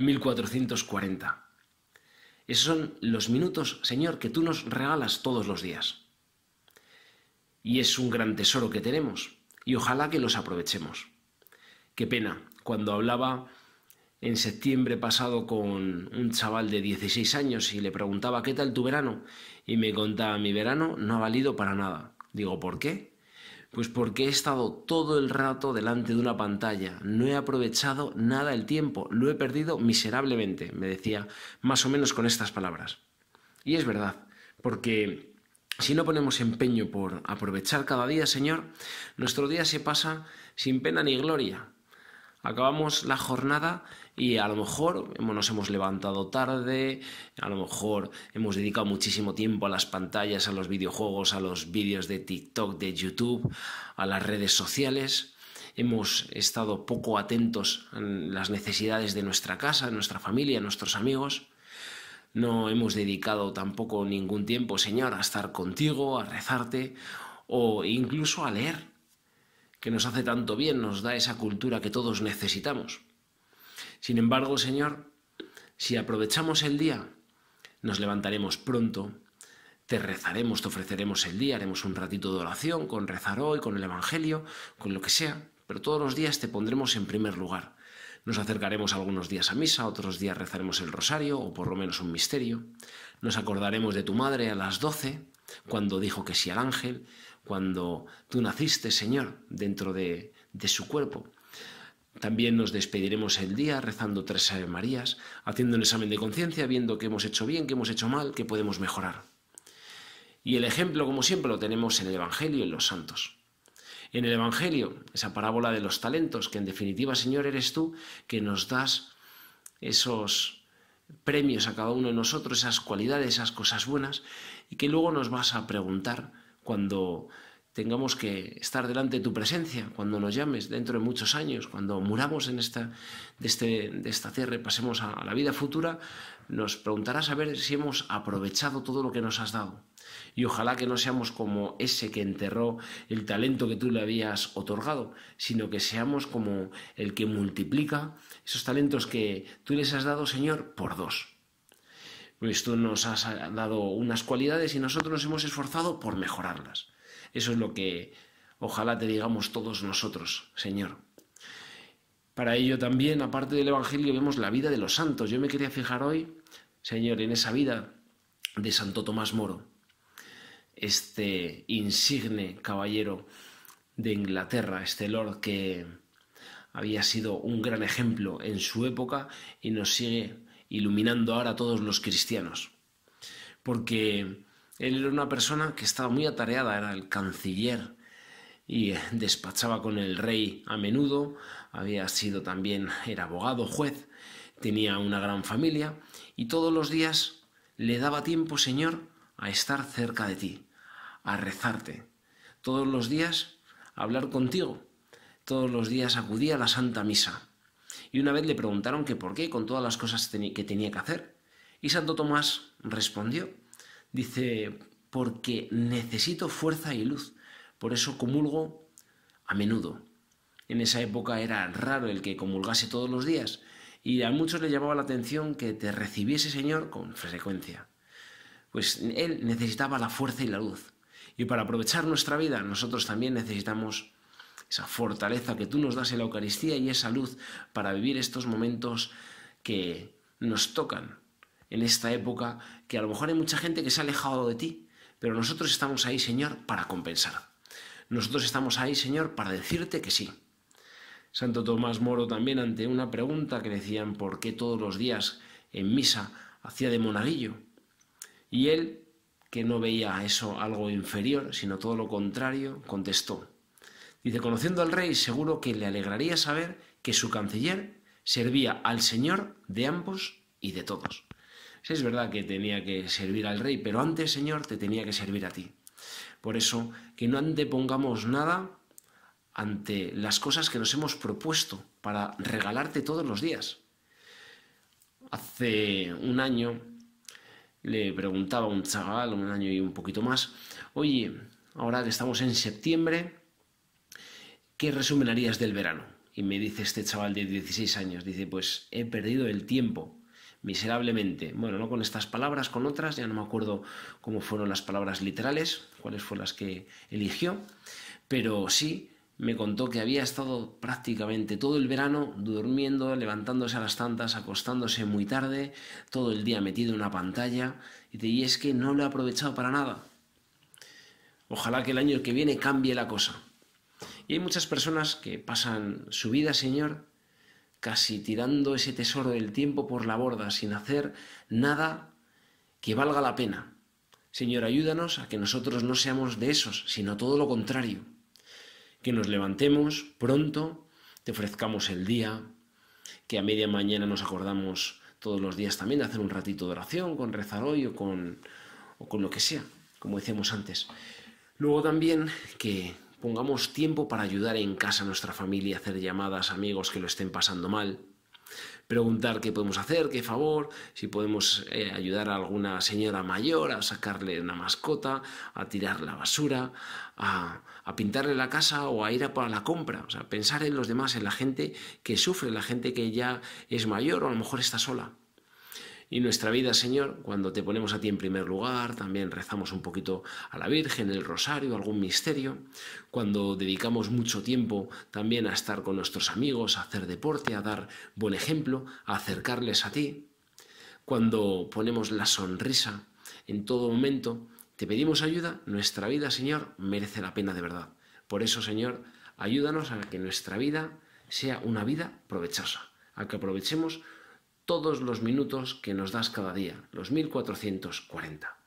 1440. Esos son los minutos, Señor, que tú nos regalas todos los días. Y es un gran tesoro que tenemos y ojalá que los aprovechemos. Qué pena, cuando hablaba en septiembre pasado con un chaval de 16 años y le preguntaba, ¿qué tal tu verano? Y me contaba, mi verano no ha valido para nada. Digo, ¿por qué? Pues porque he estado todo el rato delante de una pantalla, no he aprovechado nada el tiempo, lo he perdido miserablemente, me decía más o menos con estas palabras. Y es verdad, porque si no ponemos empeño por aprovechar cada día, Señor, nuestro día se pasa sin pena ni gloria acabamos la jornada y a lo mejor nos hemos levantado tarde, a lo mejor hemos dedicado muchísimo tiempo a las pantallas, a los videojuegos, a los vídeos de TikTok, de YouTube, a las redes sociales. Hemos estado poco atentos a las necesidades de nuestra casa, de nuestra familia, de nuestros amigos. No hemos dedicado tampoco ningún tiempo, Señor, a estar contigo, a rezarte o incluso a leer que nos hace tanto bien, nos da esa cultura que todos necesitamos. Sin embargo, Señor, si aprovechamos el día, nos levantaremos pronto, te rezaremos, te ofreceremos el día, haremos un ratito de oración con rezar hoy, con el Evangelio, con lo que sea, pero todos los días te pondremos en primer lugar. Nos acercaremos algunos días a misa, otros días rezaremos el rosario o por lo menos un misterio. Nos acordaremos de tu madre a las doce, cuando dijo que sí al ángel, cuando tú naciste, Señor, dentro de, su cuerpo. También nos despediremos el día rezando tres Ave Marías, haciendo un examen de conciencia, viendo qué hemos hecho bien, qué hemos hecho mal, qué podemos mejorar. Y el ejemplo, como siempre, lo tenemos en el Evangelio y en los santos. En el Evangelio, esa parábola de los talentos, que en definitiva, Señor, eres tú que nos das esos premios a cada uno de nosotros, esas cualidades, esas cosas buenas, y que luego nos vas a preguntar cuando tengamos que estar delante de tu presencia cuando nos llames dentro de muchos años, cuando muramos en esta, de, este, esta tierra y pasemos a, la vida futura, nos preguntarás a ver si hemos aprovechado todo lo que nos has dado. Y ojalá que no seamos como ese que enterró el talento que tú le habías otorgado, sino que seamos como el que multiplica esos talentos que tú les has dado, Señor, por dos. Pues tú nos has dado unas cualidades y nosotros nos hemos esforzado por mejorarlas. Eso es lo que ojalá te digamos todos nosotros, Señor. Para ello también, aparte del Evangelio, vemos la vida de los santos. Yo me quería fijar hoy, Señor, en esa vida de Santo Tomás Moro, este insigne caballero de Inglaterra, este Lord que había sido un gran ejemplo en su época y nos sigue iluminando ahora a todos los cristianos. Porque él era una persona que estaba muy atareada, era el canciller y despachaba con el rey a menudo, había sido también, era abogado, juez, tenía una gran familia y todos los días le daba tiempo, Señor, a estar cerca de ti, a rezarte. Todos los días hablar contigo. Todos los días acudía a la Santa Misa. Y una vez le preguntaron que por qué, con todas las cosas que tenía que hacer. Y Santo Tomás respondió, Dice, porque necesito fuerza y luz. Por eso comulgo a menudo. En esa época era raro el que comulgase todos los días y a muchos le llamaba la atención que te recibiese Señor con frecuencia. Pues él necesitaba la fuerza y la luz. Y para aprovechar nuestra vida nosotros también necesitamos esa fortaleza que tú nos das en la Eucaristía y esa luz para vivir estos momentos que nos tocan en esta época que a lo mejor hay mucha gente que se ha alejado de ti, pero nosotros estamos ahí, Señor, para compensar. Nosotros estamos ahí, Señor, para decirte que sí. Santo Tomás Moro también ante una pregunta que decían por qué todos los días en misa hacía de monaguillo. Y él, que no veía eso algo inferior, sino todo lo contrario, contestó. Dice, conociendo al rey, seguro que le alegraría saber que su canciller servía al Señor de ambos y de todos. Sí, es verdad que tenía que servir al rey, pero antes, Señor, te tenía que servir a ti. Por eso, que no antepongamos nada ante las cosas que nos hemos propuesto para regalarte todos los días. Hace un año le preguntaba a un chaval, un año y un poquito más, oye, ahora que estamos en septiembre, ¿qué resumen harías del verano? Y me dice este chaval de 16 años, dice, pues he perdido el tiempo miserablemente. Bueno, no con estas palabras, con otras, ya no me acuerdo cómo fueron las palabras literales, cuáles fueron las que eligió, pero sí me contó que había estado prácticamente todo el verano durmiendo, levantándose a las tantas, acostándose muy tarde, todo el día metido en una pantalla, y es que no lo he aprovechado para nada. Ojalá que el año que viene cambie la cosa. Y hay muchas personas que pasan su vida, Señor, casi tirando ese tesoro del tiempo por la borda, sin hacer nada que valga la pena. Señor, ayúdanos a que nosotros no seamos de esos, sino todo lo contrario. Que nos levantemos pronto, te ofrezcamos el día, que a media mañana nos acordamos todos los días también de hacer un ratito de oración, con rezar hoy o con, o con lo que sea, como decíamos antes. Luego también que pongamos tiempo para ayudar en casa a nuestra familia, hacer llamadas a amigos que lo estén pasando mal, preguntar qué podemos hacer, qué favor, si podemos eh, ayudar a alguna señora mayor a sacarle una mascota, a tirar la basura, a, pintarle la casa o a ir a la compra. O sea, pensar en los demás, en la gente que sufre, la gente que ya es mayor o a lo mejor está sola. Y nuestra vida, Señor, cuando te ponemos a ti en primer lugar, también rezamos un poquito a la Virgen, el rosario, algún misterio, cuando dedicamos mucho tiempo también a estar con nuestros amigos, a hacer deporte, a dar buen ejemplo, a acercarles a ti, cuando ponemos la sonrisa en todo momento, te pedimos ayuda, nuestra vida, Señor, merece la pena de verdad. Por eso, Señor, ayúdanos a que nuestra vida sea una vida provechosa, a que aprovechemos todos los minutos que nos das cada día, los 1440.